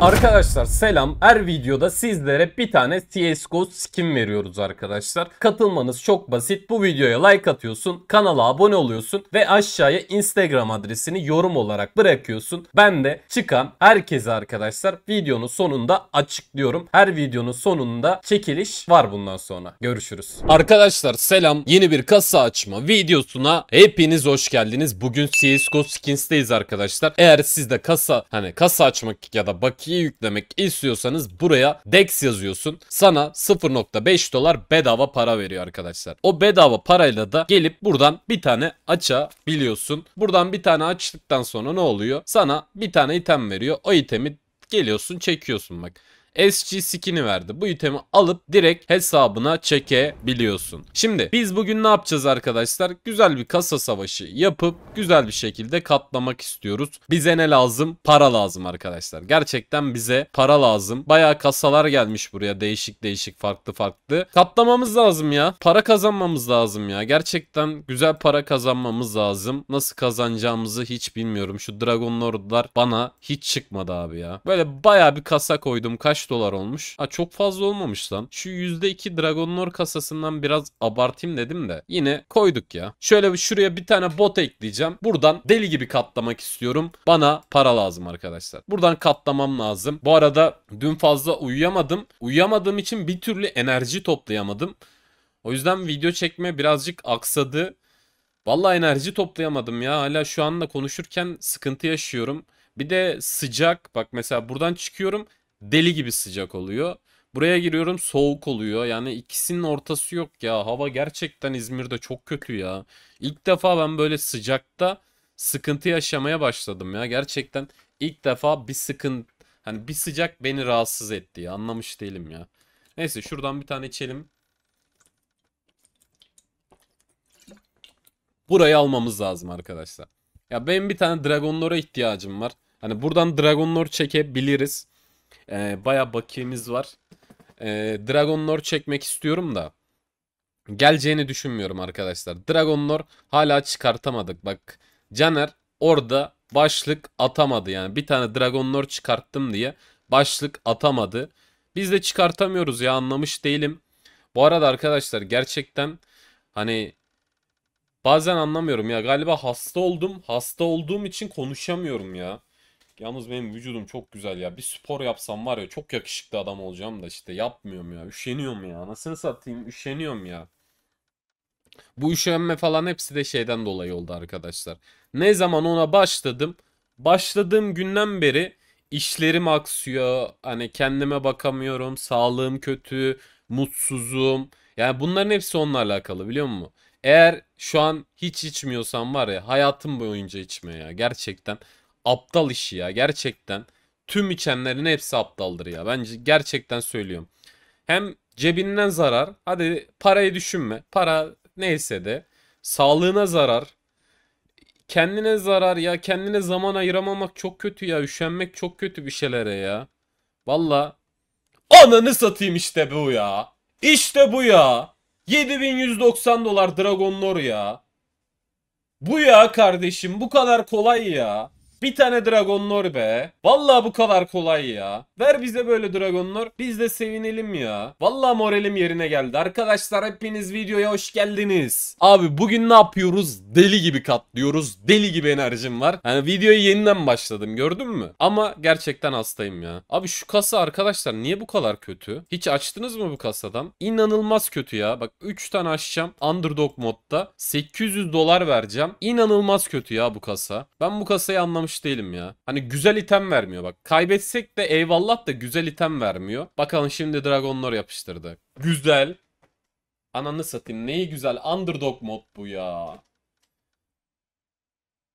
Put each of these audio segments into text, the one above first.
Arkadaşlar selam. Her videoda sizlere bir tane CSGO skin veriyoruz arkadaşlar. Katılmanız çok basit. Bu videoya like atıyorsun, kanala abone oluyorsun ve aşağıya Instagram adresini yorum olarak bırakıyorsun. Ben de çıkan herkese arkadaşlar videonun sonunda açıklıyorum. Her videonun sonunda çekiliş var bundan sonra. Görüşürüz. Arkadaşlar selam. Yeni bir kasa açma videosuna hepiniz hoş geldiniz. Bugün CSGO skins'teyiz arkadaşlar. Eğer sizde de kasa hani kasa açmak ya da bak 2'yi yüklemek istiyorsanız buraya DEX yazıyorsun. Sana 0.5 dolar bedava para veriyor arkadaşlar. O bedava parayla da gelip buradan bir tane açabiliyorsun. Buradan bir tane açtıktan sonra ne oluyor? Sana bir tane item veriyor. O itemi geliyorsun çekiyorsun bak. SG skin'i verdi. Bu itemi alıp direkt hesabına çekebiliyorsun. Şimdi biz bugün ne yapacağız arkadaşlar? Güzel bir kasa savaşı yapıp güzel bir şekilde katlamak istiyoruz. Bize ne lazım? Para lazım arkadaşlar. Gerçekten bize para lazım. Baya kasalar gelmiş buraya değişik değişik farklı farklı. Katlamamız lazım ya. Para kazanmamız lazım ya. Gerçekten güzel para kazanmamız lazım. Nasıl kazanacağımızı hiç bilmiyorum. Şu Dragon Lord'lar bana hiç çıkmadı abi ya. Böyle baya bir kasa koydum. Kaç dolar olmuş. Ha çok fazla olmamış lan. Şu %2 Dragonlord kasasından biraz abartayım dedim de yine koyduk ya. Şöyle şuraya bir tane bot ekleyeceğim. Buradan deli gibi katlamak istiyorum. Bana para lazım arkadaşlar. Buradan katlamam lazım. Bu arada dün fazla uyuyamadım. Uyuyamadığım için bir türlü enerji toplayamadım. O yüzden video çekme birazcık aksadı. Vallahi enerji toplayamadım ya. Hala şu anda konuşurken sıkıntı yaşıyorum. Bir de sıcak. Bak mesela buradan çıkıyorum deli gibi sıcak oluyor. Buraya giriyorum soğuk oluyor. Yani ikisinin ortası yok ya. Hava gerçekten İzmir'de çok kötü ya. İlk defa ben böyle sıcakta sıkıntı yaşamaya başladım ya. Gerçekten ilk defa bir sıkıntı hani bir sıcak beni rahatsız etti ya. Anlamış değilim ya. Neyse şuradan bir tane içelim. Burayı almamız lazım arkadaşlar. Ya benim bir tane Dragon Lore'a ihtiyacım var. Hani buradan Dragon Lore çekebiliriz. E, ee, Baya bakiyemiz var. E, Dragon Lore çekmek istiyorum da. Geleceğini düşünmüyorum arkadaşlar. Dragon Lore hala çıkartamadık. Bak Caner orada başlık atamadı yani. Bir tane Dragon Lore çıkarttım diye başlık atamadı. Biz de çıkartamıyoruz ya anlamış değilim. Bu arada arkadaşlar gerçekten hani bazen anlamıyorum ya galiba hasta oldum. Hasta olduğum için konuşamıyorum ya. Yalnız benim vücudum çok güzel ya. Bir spor yapsam var ya çok yakışıklı adam olacağım da işte yapmıyorum ya. Üşeniyorum ya. Nasıl satayım? Üşeniyorum ya. Bu üşenme falan hepsi de şeyden dolayı oldu arkadaşlar. Ne zaman ona başladım? Başladığım günden beri işlerim aksıyor. Hani kendime bakamıyorum. Sağlığım kötü. Mutsuzum. Yani bunların hepsi onunla alakalı biliyor musun? Eğer şu an hiç içmiyorsan var ya hayatım boyunca içme ya gerçekten aptal işi ya gerçekten. Tüm içenlerin hepsi aptaldır ya. Bence gerçekten söylüyorum. Hem cebinden zarar. Hadi parayı düşünme. Para neyse de sağlığına zarar. Kendine zarar ya. Kendine zaman ayıramamak çok kötü ya. Üşenmek çok kötü bir şeylere ya. Valla. Ananı satayım işte bu ya. İşte bu ya. 7190 dolar Dragon Lore ya. Bu ya kardeşim bu kadar kolay ya. Bir tane Dragon Lore be. Vallahi bu kadar kolay ya. Ver bize böyle Dragon Lore. Biz de sevinelim ya. Vallahi moralim yerine geldi. Arkadaşlar hepiniz videoya hoş geldiniz. Abi bugün ne yapıyoruz? Deli gibi katlıyoruz. Deli gibi enerjim var. Hani videoyu yeniden başladım gördün mü? Ama gerçekten hastayım ya. Abi şu kasa arkadaşlar niye bu kadar kötü? Hiç açtınız mı bu kasadan? İnanılmaz kötü ya. Bak 3 tane açacağım. Underdog modda. 800 dolar vereceğim. İnanılmaz kötü ya bu kasa. Ben bu kasayı anlamıştım almış değilim ya. Hani güzel item vermiyor bak. Kaybetsek de eyvallah da güzel item vermiyor. Bakalım şimdi Dragonlar yapıştırdı. Güzel. Ananı satayım neyi güzel. Underdog mod bu ya.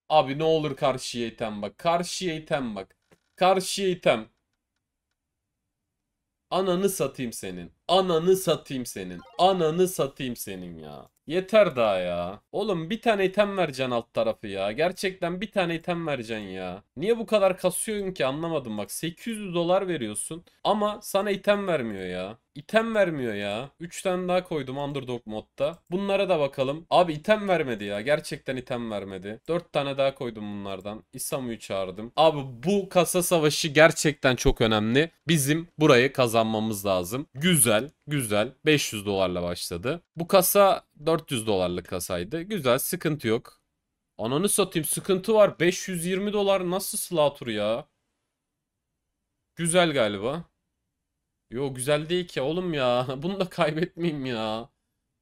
Abi ne olur karşı item bak. karşı item bak. karşı item. Ananı satayım senin. Ananı satayım senin. Ananı satayım senin ya. Yeter daha ya. Oğlum bir tane item vereceksin alt tarafı ya. Gerçekten bir tane item vereceksin ya. Niye bu kadar kasıyorsun ki anlamadım bak. 800 dolar veriyorsun ama sana item vermiyor ya. İtem vermiyor ya. 3 tane daha koydum underdog modda. Bunlara da bakalım. Abi item vermedi ya. Gerçekten item vermedi. 4 tane daha koydum bunlardan. İsamu'yu çağırdım. Abi bu kasa savaşı gerçekten çok önemli. Bizim burayı kazanmamız lazım. Güzel Güzel, güzel. 500 dolarla başladı. Bu kasa 400 dolarlık kasaydı. Güzel, sıkıntı yok. Ananı satayım sıkıntı var. 520 dolar nasıl Slatur ya? Güzel galiba. Yo güzel değil ki oğlum ya. Bunu da kaybetmeyeyim ya.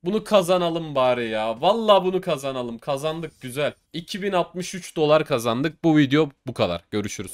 Bunu kazanalım bari ya. Valla bunu kazanalım. Kazandık güzel. 2063 dolar kazandık. Bu video bu kadar. Görüşürüz.